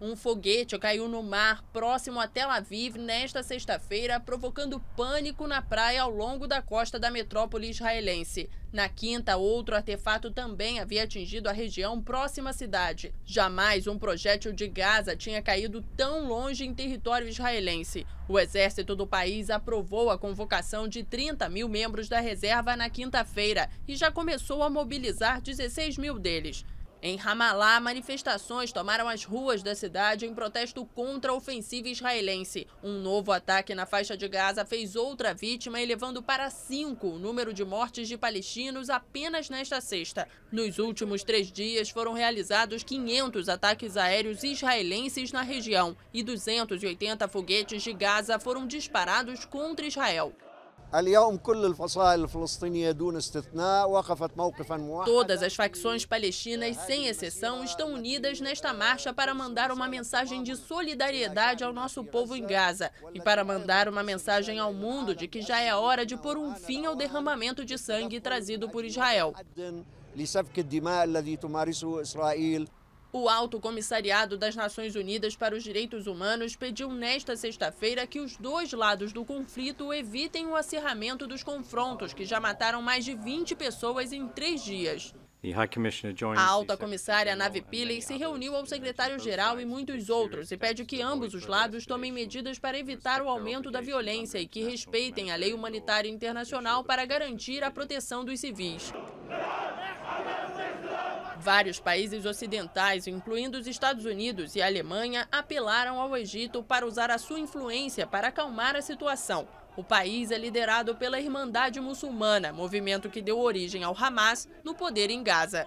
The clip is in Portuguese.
Um foguete caiu no mar próximo a Tel Aviv nesta sexta-feira, provocando pânico na praia ao longo da costa da metrópole israelense. Na quinta, outro artefato também havia atingido a região próxima à cidade. Jamais um projétil de Gaza tinha caído tão longe em território israelense. O exército do país aprovou a convocação de 30 mil membros da reserva na quinta-feira e já começou a mobilizar 16 mil deles. Em Ramallah, manifestações tomaram as ruas da cidade em protesto contra a ofensiva israelense. Um novo ataque na faixa de Gaza fez outra vítima, elevando para cinco o número de mortes de palestinos apenas nesta sexta. Nos últimos três dias foram realizados 500 ataques aéreos israelenses na região e 280 foguetes de Gaza foram disparados contra Israel. Todas as facções palestinas, sem exceção, estão unidas nesta marcha para mandar uma mensagem de solidariedade ao nosso povo em Gaza e para mandar uma mensagem ao mundo de que já é hora de pôr um fim ao derramamento de sangue trazido por Israel. O Alto Comissariado das Nações Unidas para os Direitos Humanos pediu nesta sexta-feira que os dois lados do conflito evitem o acirramento dos confrontos, que já mataram mais de 20 pessoas em três dias. A alta comissária Navi Pillay se reuniu ao secretário-geral e muitos outros e pede que ambos os lados tomem medidas para evitar o aumento da violência e que respeitem a lei humanitária internacional para garantir a proteção dos civis. Vários países ocidentais, incluindo os Estados Unidos e a Alemanha, apelaram ao Egito para usar a sua influência para acalmar a situação. O país é liderado pela Irmandade Muçulmana, movimento que deu origem ao Hamas no poder em Gaza.